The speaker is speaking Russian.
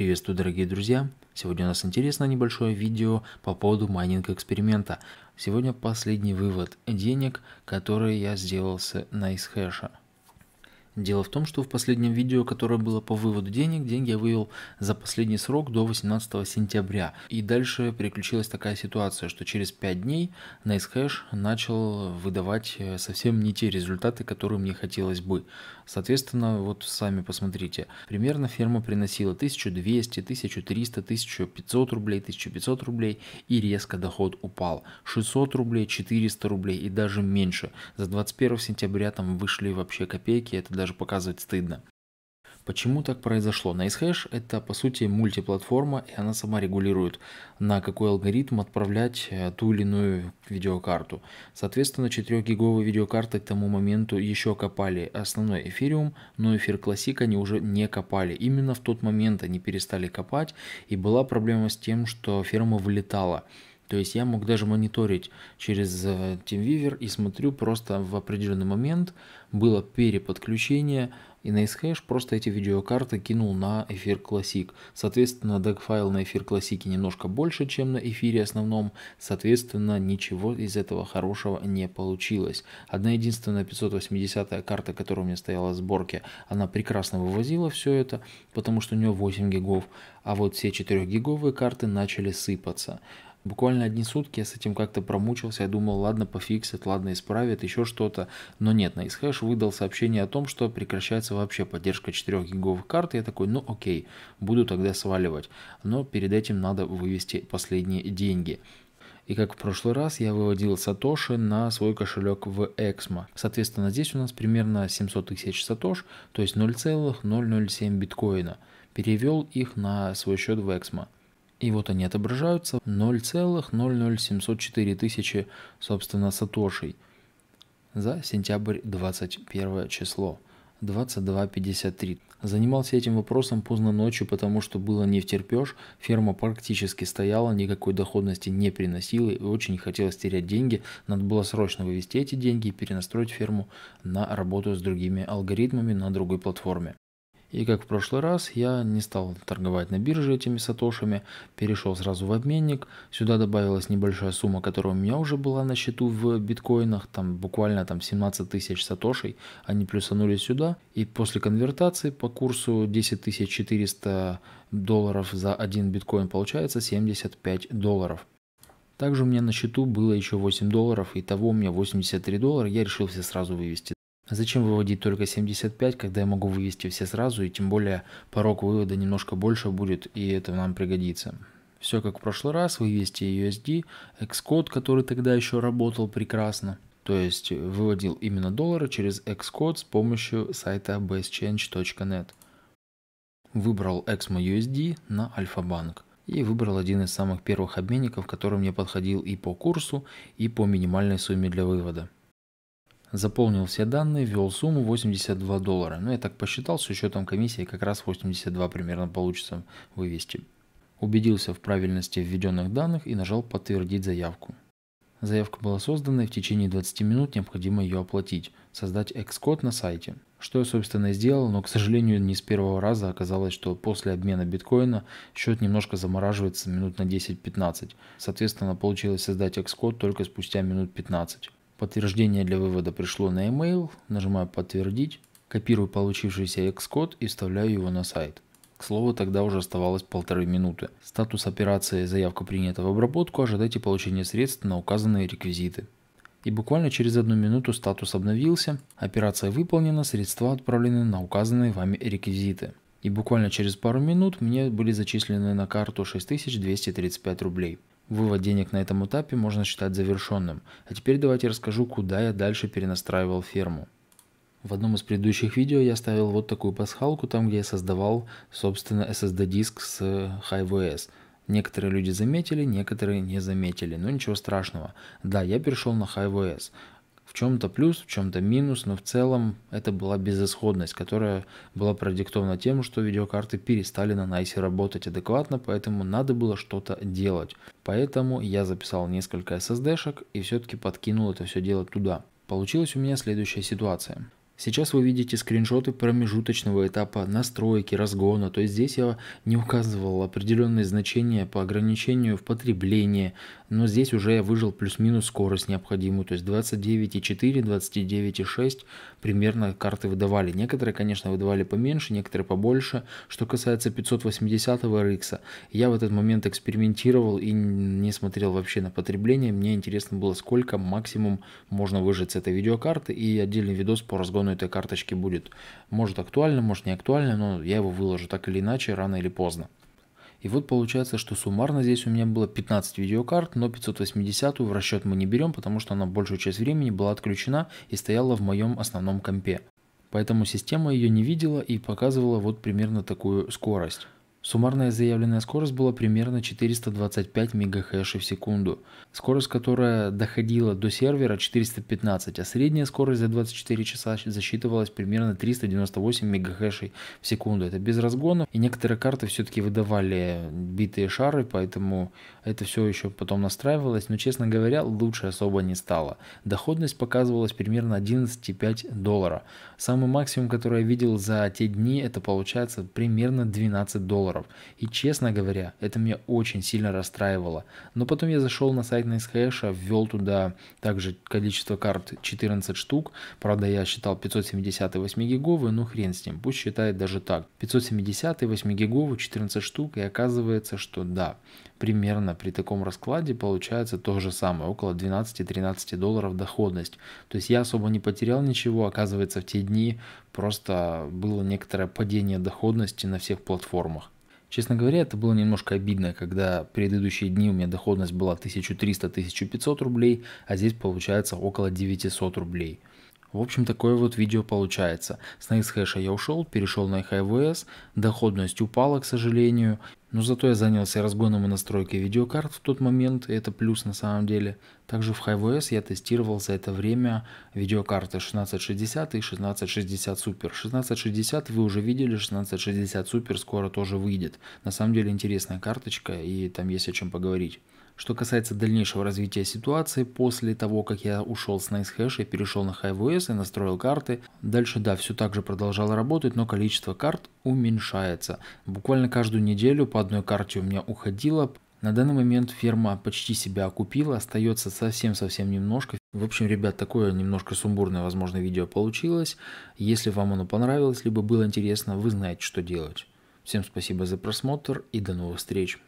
Приветствую, дорогие друзья! Сегодня у нас интересное небольшое видео по поводу майнинг эксперимента. Сегодня последний вывод денег, которые я сделал с NiceHash. Дело в том, что в последнем видео, которое было по выводу денег, деньги я вывел за последний срок до 18 сентября. И дальше переключилась такая ситуация, что через 5 дней NiceHash начал выдавать э, совсем не те результаты, которые мне хотелось бы. Соответственно, вот сами посмотрите, примерно ферма приносила 1200, 1300, 1500 рублей, 1500 рублей и резко доход упал. 600 рублей, 400 рублей и даже меньше. За 21 сентября там вышли вообще копейки, это даже показывать стыдно. Почему так произошло? NiceHash это по сути мультиплатформа, и она сама регулирует, на какой алгоритм отправлять э, ту или иную видеокарту. Соответственно, 4-гиговые видеокарты к тому моменту еще копали основной эфириум, но эфир классик они уже не копали. Именно в тот момент они перестали копать, и была проблема с тем, что ферма вылетала. То есть я мог даже мониторить через э, TeamViewer и смотрю просто в определенный момент было переподключение, и на Hash просто эти видеокарты кинул на эфир Classic. Соответственно, файл на эфир Classic немножко больше, чем на эфире основном. Соответственно, ничего из этого хорошего не получилось. Одна единственная 580 карта, которая у меня стояла в сборке, она прекрасно вывозила все это, потому что у нее 8 гигов. А вот все 4 гиговые карты начали сыпаться. Буквально одни сутки я с этим как-то промучился, я думал, ладно, пофиксят, ладно, исправят, еще что-то. Но нет, на Xhash выдал сообщение о том, что прекращается вообще поддержка 4 гиговых карт. Я такой, ну окей, буду тогда сваливать. Но перед этим надо вывести последние деньги. И как в прошлый раз, я выводил Сатоши на свой кошелек в Эксмо. Соответственно, здесь у нас примерно 700 тысяч Сатош, то есть 0,007 биткоина. Перевел их на свой счет в Эксмо. И вот они отображаются 0,00704 тысячи, собственно, сатошей за сентябрь 21 число. 22.53. Занимался этим вопросом поздно ночью, потому что было не втерпешь, ферма практически стояла, никакой доходности не приносила и очень хотелось терять деньги. Надо было срочно вывести эти деньги и перенастроить ферму на работу с другими алгоритмами на другой платформе. И как в прошлый раз, я не стал торговать на бирже этими сатошами, перешел сразу в обменник, сюда добавилась небольшая сумма, которая у меня уже была на счету в биткоинах, там буквально там 17 тысяч сатошей, они плюсанули сюда, и после конвертации по курсу 10 400 долларов за один биткоин получается 75 долларов. Также у меня на счету было еще 8 долларов, и того у меня 83 доллара, я решил все сразу вывести. А зачем выводить только 75, когда я могу вывести все сразу, и тем более порог вывода немножко больше будет, и это нам пригодится. Все как в прошлый раз, вывести USD, Xcode, который тогда еще работал прекрасно. То есть выводил именно доллары через Xcode с помощью сайта bestchange.net. Выбрал Exmo USD на Альфа-банк и выбрал один из самых первых обменников, который мне подходил и по курсу, и по минимальной сумме для вывода заполнил все данные, ввел сумму 82 доллара. Ну, я так посчитал, с учетом комиссии как раз 82 примерно получится вывести. Убедился в правильности введенных данных и нажал «Подтвердить заявку». Заявка была создана и в течение 20 минут необходимо ее оплатить, создать экс-код на сайте. Что я собственно и сделал, но к сожалению не с первого раза оказалось, что после обмена биткоина счет немножко замораживается минут на 10-15. Соответственно получилось создать экс-код только спустя минут 15. Подтверждение для вывода пришло на email. Нажимаю «Подтвердить». Копирую получившийся Xcode и вставляю его на сайт. К слову, тогда уже оставалось полторы минуты. Статус операции «Заявка принята в обработку» ожидайте получения средств на указанные реквизиты. И буквально через одну минуту статус обновился, операция выполнена, средства отправлены на указанные вами реквизиты. И буквально через пару минут мне были зачислены на карту 6235 рублей. Вывод денег на этом этапе можно считать завершенным. А теперь давайте расскажу, куда я дальше перенастраивал ферму. В одном из предыдущих видео я ставил вот такую пасхалку, там где я создавал, собственно, SSD-диск с э, HiveOS. Некоторые люди заметили, некоторые не заметили, но ничего страшного. Да, я перешел на HiveOS. В чем-то плюс, в чем-то минус, но в целом это была безысходность, которая была продиктована тем, что видеокарты перестали на Найсе работать адекватно, поэтому надо было что-то делать. Поэтому я записал несколько SSD-шек и все-таки подкинул это все дело туда. Получилась у меня следующая ситуация. Сейчас вы видите скриншоты промежуточного этапа настройки, разгона, то есть здесь я не указывал определенные значения по ограничению в потреблении, но здесь уже я выжил плюс-минус скорость необходимую, то есть 29,4, 29,6 примерно карты выдавали. Некоторые, конечно, выдавали поменьше, некоторые побольше. Что касается 580 RX, я в этот момент экспериментировал и не смотрел вообще на потребление, мне интересно было, сколько максимум можно выжать с этой видеокарты, и отдельный видос по разгону этой карточки будет. Может актуально, может не актуально, но я его выложу так или иначе, рано или поздно. И вот получается, что суммарно здесь у меня было 15 видеокарт, но 580 в расчет мы не берем, потому что она большую часть времени была отключена и стояла в моем основном компе. Поэтому система ее не видела и показывала вот примерно такую скорость. Суммарная заявленная скорость была примерно 425 МГц в секунду, скорость, которая доходила до сервера 415, а средняя скорость за 24 часа засчитывалась примерно 398 МГц в секунду. Это без разгонов, и некоторые карты все-таки выдавали битые шары, поэтому это все еще потом настраивалось, но, честно говоря, лучше особо не стало. Доходность показывалась примерно 11,5 доллара. Самый максимум, который я видел за те дни, это получается примерно 12 долларов долларов. И честно говоря, это меня очень сильно расстраивало. Но потом я зашел на сайт NiceHash, ввел туда также количество карт 14 штук. Правда, я считал 570 8 гиговые, ну хрен с ним, пусть считает даже так. 570 8 гиговые, 14 штук, и оказывается, что да, примерно при таком раскладе получается то же самое, около 12-13 долларов доходность. То есть я особо не потерял ничего, оказывается в те дни просто было некоторое падение доходности на всех платформах. Честно говоря, это было немножко обидно, когда предыдущие дни у меня доходность была 1300-1500 рублей, а здесь получается около 900 рублей. В общем, такое вот видео получается. С NextHash я ушел, перешел на HiveOS, доходность упала, к сожалению, но зато я занялся разгоном и настройкой видеокарт в тот момент, и это плюс на самом деле. Также в HiveOS я тестировал за это время видеокарты 1660 и 1660 Super. 1660 вы уже видели, 1660 Super скоро тоже выйдет. На самом деле интересная карточка и там есть о чем поговорить. Что касается дальнейшего развития ситуации, после того, как я ушел с NiceHash и перешел на HiveOS и настроил карты, дальше да, все так же продолжало работать, но количество карт уменьшается. Буквально каждую неделю по одной карте у меня уходило, на данный момент ферма почти себя окупила, остается совсем-совсем немножко. В общем, ребят, такое немножко сумбурное, возможно, видео получилось. Если вам оно понравилось, либо было интересно, вы знаете, что делать. Всем спасибо за просмотр и до новых встреч.